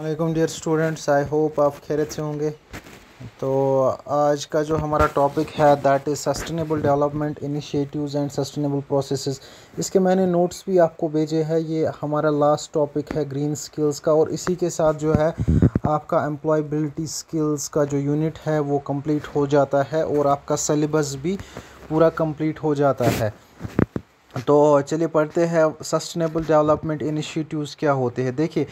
अल्लाम dear students I hope आप खैरत से होंगे तो आज का जो हमारा टॉपिक है that is sustainable development initiatives and sustainable processes इसके मैंने नोट्स भी आपको भेजे हैं ये हमारा लास्ट टॉपिक है ग्रीन स्किल्स का और इसी के साथ जो है आपका एम्प्लॉबिलिटी स्किल्स का जो यूनिट है वो कम्प्लीट हो जाता है और आपका सलेबस भी पूरा कम्प्लीट हो जाता है तो चलिए पढ़ते हैं सस्टेनेबल डेवलपमेंट इनिशिएटिव्स क्या होते हैं देखिए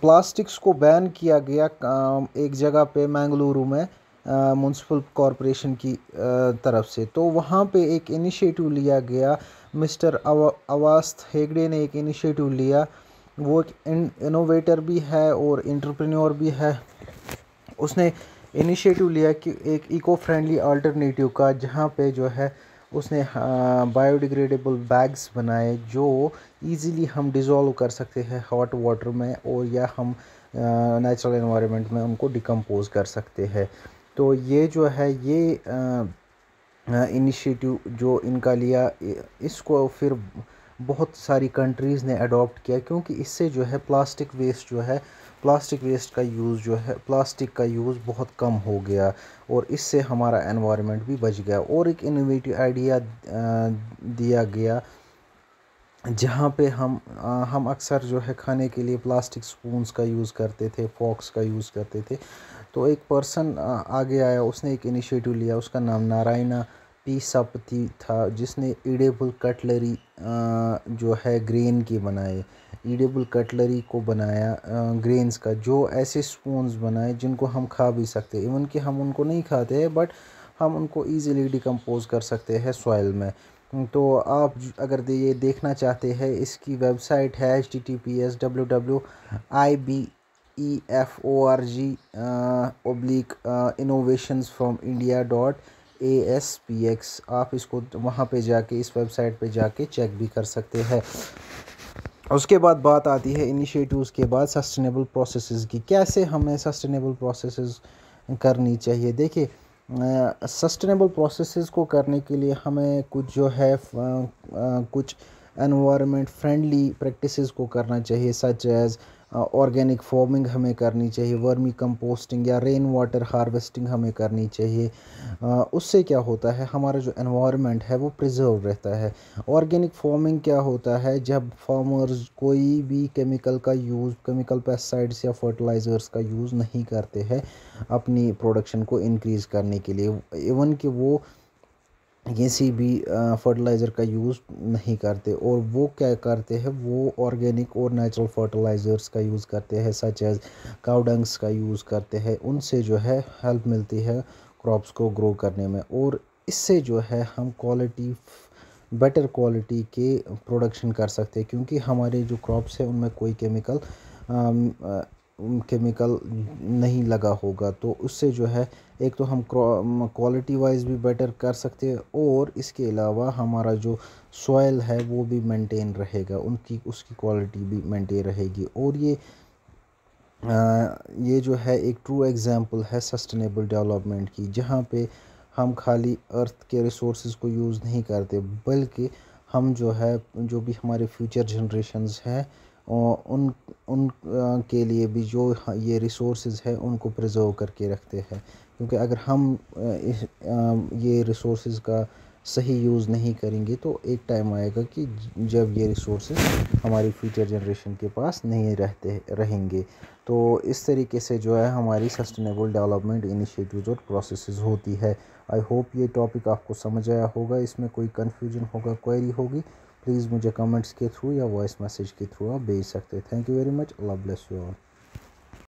प्लास्टिक्स को बैन किया गया एक जगह पे मैंगलुरु में म्यूनसिपल कॉरपोरेशन की तरफ से तो वहाँ पे एक इनिशिएटिव लिया गया मिस्टर आवास्त हेगड़े ने एक इनिशिएटिव लिया वो एक इनोवेटर भी है और इंटरप्रेन्योर भी है उसने इनिशिएटिव लिया कि एक इको फ्रेंडली अल्टरनेटिव का जहाँ पे जो है उसने बायोडिग्रेडेबल हाँ, बैग्स बनाए जो इजीली हम डिज़ोल्व कर सकते हैं हॉट वाटर में और या हम नेचुरल एनवायरनमेंट में उनको डिकम्पोज कर सकते हैं तो ये जो है ये इनिशिएटिव जो इनका लिया इसको फिर बहुत सारी कंट्रीज़ ने अडॉप्ट किया क्योंकि इससे जो है प्लास्टिक वेस्ट जो है प्लास्टिक वेस्ट का यूज़ जो है प्लास्टिक का यूज़ बहुत कम हो गया और इससे हमारा एनवायरनमेंट भी बच गया और एक इनोवेटिव आइडिया दिया गया जहाँ पे हम आ, हम अक्सर जो है खाने के लिए प्लास्टिक स्पून्स का यूज़ करते थे फॉक्स का यूज़ करते थे तो एक पर्सन आगे आया उसने एक इनिशिएटिव लिया उसका नाम नारायणा पीसापति था जिसने एडेबल कटलरी जो है ग्रेन की बनाए ईडेबल कटलरी को बनाया ग्रेन्स का जो ऐसे स्पून्स बनाए जिनको हम खा भी सकते इवन कि हम उनको नहीं खाते हैं बट हम उनको इजीली डिकम्पोज कर सकते हैं सॉइल में तो आप अगर दे ये देखना चाहते हैं इसकी वेबसाइट है H T T P S W W I B E F O R G oblique innovation from India dot A S P X आप इसको वहाँ पे जाके इस वेबसाइट पे जाके चेक भी कर सकते हैं उसके बाद बात आती है इनिशिएटिव्स के बाद सस्टेनेबल प्रोसेसेस की कैसे हमें सस्टेनेबल प्रोसेसेस करनी चाहिए देखिए सस्टेनेबल प्रोसेसेस को करने के लिए हमें कुछ जो है आ, कुछ एनवायरनमेंट फ्रेंडली प्रैक्टिसेस को करना चाहिए सच एज़ ऑर्गेनिक फार्मिंग हमें करनी चाहिए वर्मी कंपोस्टिंग या रेन वाटर हार्वेस्टिंग हमें करनी चाहिए उससे क्या होता है हमारा जो एनवायरनमेंट है वो प्रिजर्व रहता है ऑर्गेनिक फार्मिंग क्या होता है जब फार्मर्स कोई भी केमिकल का यूज़ केमिकल पेस्टिसाइड्स या फर्टिलाइज़र्स का यूज़ नहीं करते हैं अपनी प्रोडक्शन को इनक्रीज़ करने के लिए इवन कि वो किसी भी फर्टिलाइज़र का यूज़ नहीं करते और वो क्या करते हैं वो ऑर्गेनिक और नेचुरल फर्टिलाइज़र्स का यूज़ करते हैं सच एज़ काउडंग्स का यूज़ करते हैं उनसे जो है हेल्प मिलती है क्रॉप्स को ग्रो करने में और इससे जो है हम क्वालिटी बेटर क्वालिटी के प्रोडक्शन कर सकते हैं क्योंकि हमारे जो क्रॉप्स हैं उनमें कोई केमिकल आ, केमिकल नहीं लगा होगा तो उससे जो है एक तो हम क्वालिटी वाइज भी बेटर कर सकते हैं और इसके अलावा हमारा जो सॉयल है वो भी मेंटेन रहेगा उनकी उसकी क्वालिटी भी मेंटेन रहेगी और ये आ, ये जो है एक ट्रू एग्ज़ाम्पल है सस्टेनेबल डेवलपमेंट की जहाँ पे हम खाली अर्थ के रिसोर्स को यूज़ नहीं करते बल्कि हम जो है जो भी हमारे फ्यूचर जनरेशन हैं उन उन के लिए भी जो ये रिसोर्स है उनको प्रिजर्व करके रखते हैं क्योंकि अगर हम ये रिसोर्स का सही यूज़ नहीं करेंगे तो एक टाइम आएगा कि जब ये रिसोर्स हमारी फ्यूचर जनरेशन के पास नहीं रहते रहेंगे तो इस तरीके से जो है हमारी सस्टेनेबल डेवलपमेंट इनिशिएटिव्स और प्रोसेसेस होती है आई होप ये टॉपिक आपको समझ आया होगा इसमें कोई कन्फ्यूजन होगा क्वेरी होगी प्लीज़ मुझे कमेंट्स के थ्रू या वॉइस मैसेज के थ्रू आप भेज सकते हैं thank you very much Allah bless you all